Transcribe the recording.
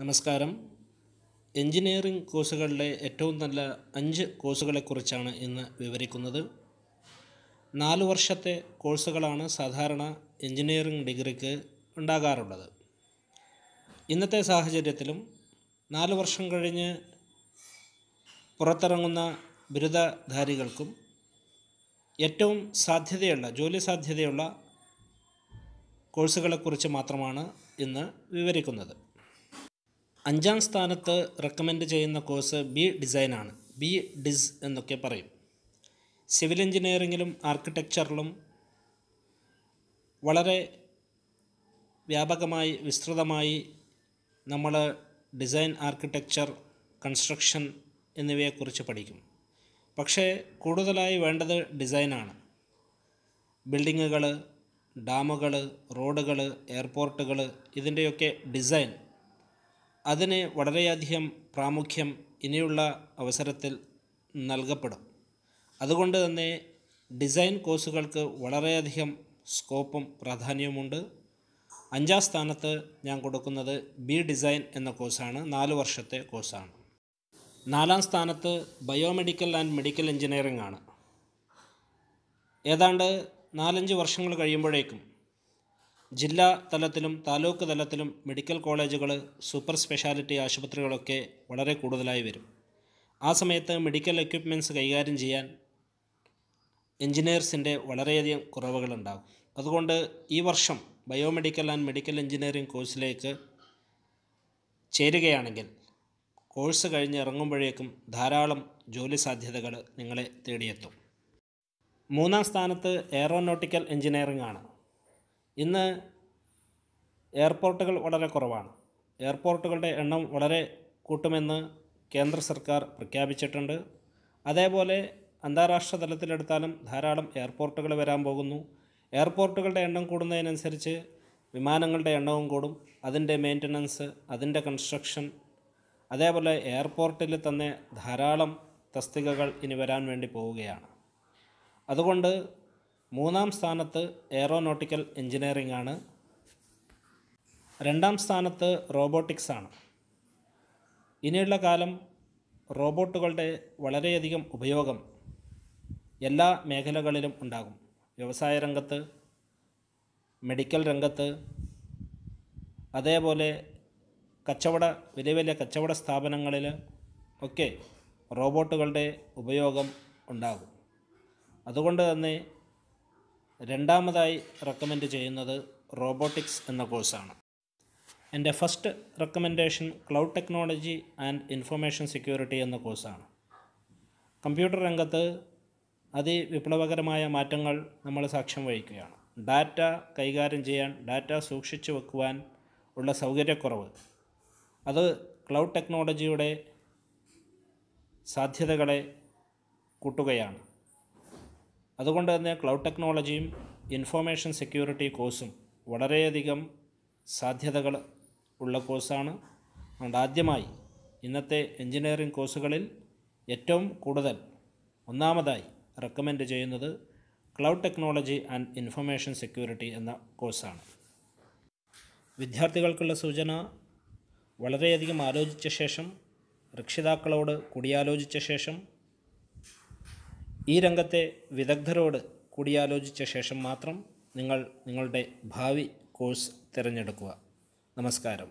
നമസ്കാരം എഞ്ചിനീയറിംഗ് കോഴ്സുകളിലെ ഏറ്റവും നല്ല അഞ്ച് കോഴ്സുകളെക്കുറിച്ചാണ് ഇന്ന് വിവരിക്കുന്നത് നാല് വർഷത്തെ കോഴ്സുകളാണ് സാധാരണ എഞ്ചിനീയറിംഗ് ഡിഗ്രിക്ക് ഉണ്ടാകാറുള്ളത് ഇന്നത്തെ സാഹചര്യത്തിലും നാല് വർഷം കഴിഞ്ഞ് പുറത്തിറങ്ങുന്ന ബിരുദധാരികൾക്കും ഏറ്റവും സാധ്യതയുള്ള ജോലി സാധ്യതയുള്ള കോഴ്സുകളെക്കുറിച്ച് മാത്രമാണ് ഇന്ന് വിവരിക്കുന്നത് അഞ്ചാം സ്ഥാനത്ത് റെക്കമെൻഡ് ചെയ്യുന്ന കോഴ്സ് ബി ഡിസൈനാണ് ബി ഡിസ് എന്നൊക്കെ പറയും സിവിൽ എഞ്ചിനീയറിങ്ങിലും ആർക്കിടെക്ചറിലും വളരെ വ്യാപകമായി വിസ്തൃതമായി നമ്മൾ ഡിസൈൻ ആർക്കിടെക്ചർ കൺസ്ട്രക്ഷൻ എന്നിവയെക്കുറിച്ച് പഠിക്കും പക്ഷേ കൂടുതലായി വേണ്ടത് ഡിസൈനാണ് ബിൽഡിങ്ങുകൾ ഡാമുകൾ റോഡുകൾ എയർപോർട്ടുകൾ ഇതിൻ്റെയൊക്കെ ഡിസൈൻ അതിന് വളരെയധികം പ്രാമുഖ്യം ഇനിയുള്ള അവസരത്തിൽ നൽകപ്പെടും അതുകൊണ്ട് തന്നെ ഡിസൈൻ കോഴ്സുകൾക്ക് വളരെയധികം സ്കോപ്പും പ്രാധാന്യവുമുണ്ട് അഞ്ചാം സ്ഥാനത്ത് ഞാൻ കൊടുക്കുന്നത് ബി ഡിസൈൻ എന്ന കോഴ്സാണ് നാല് വർഷത്തെ കോഴ്സാണ് നാലാം സ്ഥാനത്ത് ബയോമെഡിക്കൽ ആൻഡ് മെഡിക്കൽ എഞ്ചിനീയറിംഗ് ആണ് ഏതാണ്ട് നാലഞ്ച് വർഷങ്ങൾ കഴിയുമ്പോഴേക്കും ജില്ലാ തലത്തിലും താലൂക്ക് തലത്തിലും മെഡിക്കൽ കോളേജുകൾ സൂപ്പർ സ്പെഷ്യാലിറ്റി ആശുപത്രികളൊക്കെ വളരെ കൂടുതലായി വരും ആ സമയത്ത് മെഡിക്കൽ എക്യുപ്മെൻറ്റ്സ് കൈകാര്യം ചെയ്യാൻ എഞ്ചിനീയേഴ്സിൻ്റെ വളരെയധികം കുറവുകളുണ്ടാകും അതുകൊണ്ട് ഈ വർഷം ബയോമെഡിക്കൽ ആൻഡ് മെഡിക്കൽ എഞ്ചിനീയറിംഗ് കോഴ്സിലേക്ക് ചേരുകയാണെങ്കിൽ കോഴ്സ് കഴിഞ്ഞ് ഇറങ്ങുമ്പോഴേക്കും ധാരാളം ജോലി സാധ്യതകൾ നിങ്ങളെ തേടിയെത്തും മൂന്നാം സ്ഥാനത്ത് എയറോനോട്ടിക്കൽ എഞ്ചിനീയറിംഗ് ആണ് ഇന്ന് എയർപോർട്ടുകൾ വളരെ കുറവാണ് എയർപോർട്ടുകളുടെ എണ്ണം വളരെ കൂട്ടുമെന്ന് കേന്ദ്ര സർക്കാർ പ്രഖ്യാപിച്ചിട്ടുണ്ട് അതേപോലെ അന്താരാഷ്ട്ര തലത്തിലെടുത്താലും ധാരാളം എയർപോർട്ടുകൾ വരാൻ പോകുന്നു എയർപോർട്ടുകളുടെ എണ്ണം കൂടുന്നതിനനുസരിച്ച് വിമാനങ്ങളുടെ എണ്ണവും കൂടും അതിൻ്റെ മെയിൻ്റനൻസ് അതിൻ്റെ കൺസ്ട്രക്ഷൻ അതേപോലെ എയർപോർട്ടിൽ തന്നെ ധാരാളം തസ്തികകൾ ഇനി വരാൻ വേണ്ടി പോവുകയാണ് അതുകൊണ്ട് മൂന്നാം സ്ഥാനത്ത് എയറോനോട്ടിക്കൽ എഞ്ചിനീയറിംഗ് ആണ് രണ്ടാം സ്ഥാനത്ത് റോബോട്ടിക്സ് ആണ് ഇനിയുള്ള കാലം റോബോട്ടുകളുടെ വളരെയധികം ഉപയോഗം എല്ലാ മേഖലകളിലും ഉണ്ടാകും വ്യവസായ രംഗത്ത് മെഡിക്കൽ രംഗത്ത് അതേപോലെ കച്ചവട വലിയ വലിയ കച്ചവട സ്ഥാപനങ്ങളിൽ ഒക്കെ റോബോട്ടുകളുടെ ഉപയോഗം ഉണ്ടാകും അതുകൊണ്ട് തന്നെ രണ്ടാമതായി റെക്കമെൻഡ് ചെയ്യുന്നത് റോബോട്ടിക്സ് എന്ന കോഴ്സാണ് എൻ്റെ first recommendation cloud technology and information security എന്ന കോഴ്സാണ് കമ്പ്യൂട്ടർ രംഗത്ത് അതിവിപ്ലവകരമായ മാറ്റങ്ങൾ നമ്മൾ സാക്ഷ്യം വഹിക്കുകയാണ് ഡാറ്റ കൈകാര്യം ചെയ്യാൻ ഡാറ്റ സൂക്ഷിച്ചു വെക്കുവാൻ ഉള്ള സൗകര്യക്കുറവ് അത് ക്ലൗഡ് ടെക്നോളജിയുടെ സാധ്യതകളെ കൂട്ടുകയാണ് അതുകൊണ്ട് തന്നെ ക്ലൗഡ് ടെക്നോളജിയും ഇൻഫോർമേഷൻ സെക്യൂരിറ്റി കോഴ്സും വളരെയധികം സാധ്യതകൾ ഉള്ള കോഴ്സാണ് അതുകൊണ്ട് ആദ്യമായി ഇന്നത്തെ എഞ്ചിനീയറിംഗ് കോഴ്സുകളിൽ ഏറ്റവും കൂടുതൽ ഒന്നാമതായി റെക്കമെൻഡ് ചെയ്യുന്നത് cloud technology and information security എന്ന കോഴ്സാണ് വിദ്യാർത്ഥികൾക്കുള്ള സൂചന വളരെയധികം ആലോചിച്ച ശേഷം രക്ഷിതാക്കളോട് കൂടിയാലോചിച്ച ശേഷം ഈ രംഗത്തെ വിദഗ്ധരോട് കൂടിയാലോചിച്ച ശേഷം മാത്രം നിങ്ങൾ നിങ്ങളുടെ ഭാവി കോഴ്സ് തിരഞ്ഞെടുക്കുക നമസ്കാരം